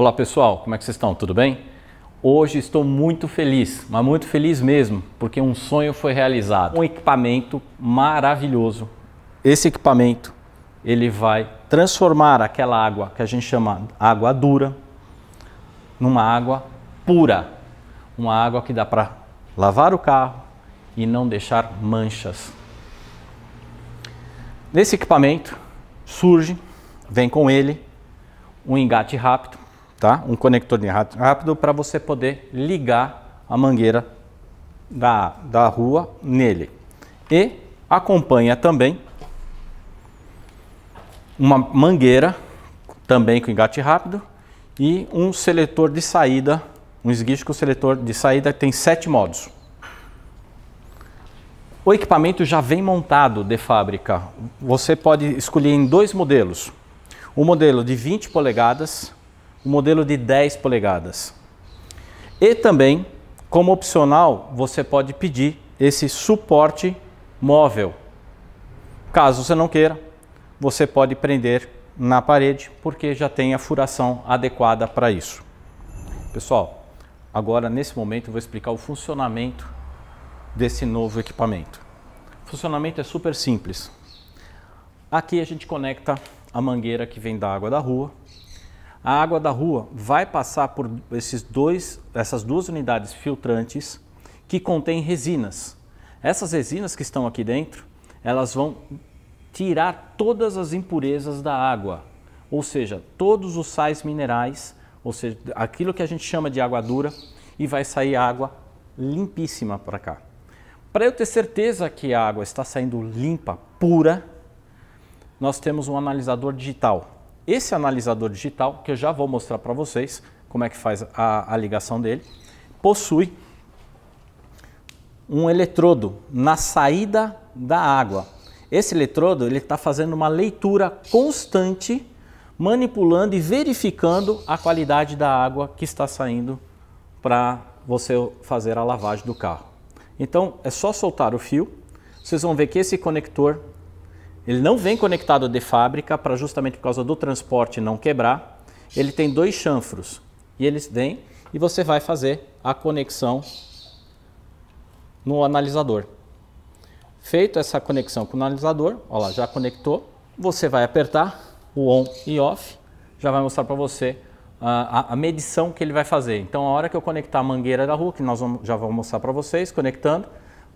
Olá pessoal, como é que vocês estão? Tudo bem? Hoje estou muito feliz, mas muito feliz mesmo, porque um sonho foi realizado. Um equipamento maravilhoso. Esse equipamento, ele vai transformar aquela água que a gente chama água dura numa água pura, uma água que dá para lavar o carro e não deixar manchas. Nesse equipamento surge, vem com ele um engate rápido tá? Um conector de rápido para você poder ligar a mangueira da, da rua nele. E acompanha também uma mangueira, também com engate rápido, e um seletor de saída, um esguicho com seletor de saída que tem sete modos. O equipamento já vem montado de fábrica. Você pode escolher em dois modelos. O modelo de 20 polegadas, o modelo de 10 polegadas. E também, como opcional, você pode pedir esse suporte móvel. Caso você não queira, você pode prender na parede, porque já tem a furação adequada para isso. Pessoal, agora nesse momento eu vou explicar o funcionamento desse novo equipamento. O funcionamento é super simples. Aqui a gente conecta a mangueira que vem da água da rua a água da rua vai passar por esses dois, essas duas unidades filtrantes que contêm resinas. Essas resinas que estão aqui dentro, elas vão tirar todas as impurezas da água, ou seja, todos os sais minerais, ou seja, aquilo que a gente chama de água dura, e vai sair água limpíssima para cá. Para eu ter certeza que a água está saindo limpa, pura, nós temos um analisador digital esse analisador digital, que eu já vou mostrar para vocês como é que faz a, a ligação dele, possui um eletrodo na saída da água. Esse eletrodo ele está fazendo uma leitura constante, manipulando e verificando a qualidade da água que está saindo para você fazer a lavagem do carro. Então é só soltar o fio. Vocês vão ver que esse conector ele não vem conectado de fábrica para justamente por causa do transporte não quebrar. Ele tem dois chanfros e eles vêm e você vai fazer a conexão no analisador. Feito essa conexão com o analisador, ó lá, já conectou, você vai apertar o on e off, já vai mostrar para você a, a, medição que ele vai fazer. Então, a hora que eu conectar a mangueira da rua, que nós vamos, já vamos mostrar para vocês, conectando,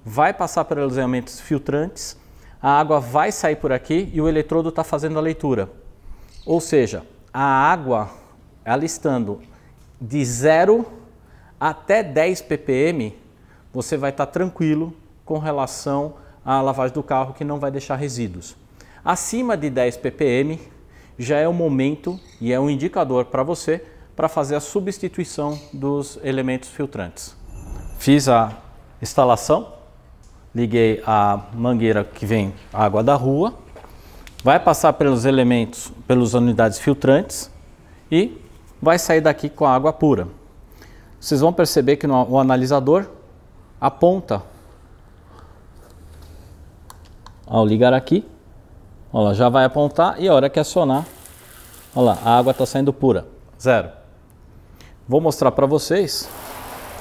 vai passar pelos elementos filtrantes, a água vai sair por aqui e o eletrodo está fazendo a leitura. Ou seja, a água, ela estando de 0 até 10 ppm, você vai estar tá tranquilo com relação à lavagem do carro que não vai deixar resíduos. Acima de 10 ppm já é o momento e é um indicador para você para fazer a substituição dos elementos filtrantes. Fiz a instalação, liguei a mangueira que vem água da rua, vai passar pelos elementos, pelas unidades filtrantes e vai sair daqui com a água pura. Vocês vão perceber que no, o analisador aponta ao ligar aqui, olha já vai apontar e a hora que acionar, olha a água está saindo pura, zero. Vou mostrar para vocês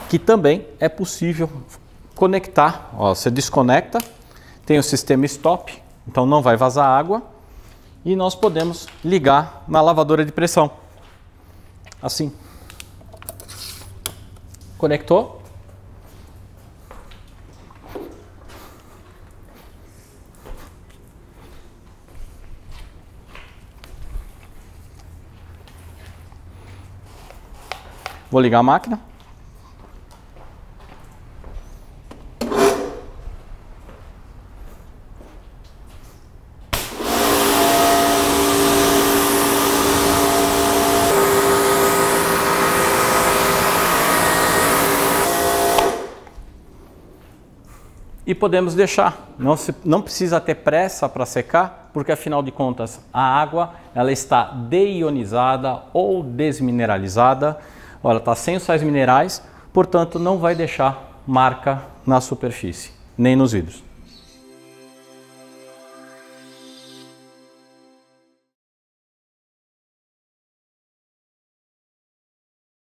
que também é possível conectar. Ó, você desconecta, tem o sistema stop, então não vai vazar água. E nós podemos ligar na lavadora de pressão. Assim. Conectou. Vou ligar a máquina. e podemos deixar. Não, se, não precisa ter pressa para secar, porque afinal de contas a água ela está deionizada ou desmineralizada, ela está sem os sais minerais, portanto não vai deixar marca na superfície, nem nos vidros.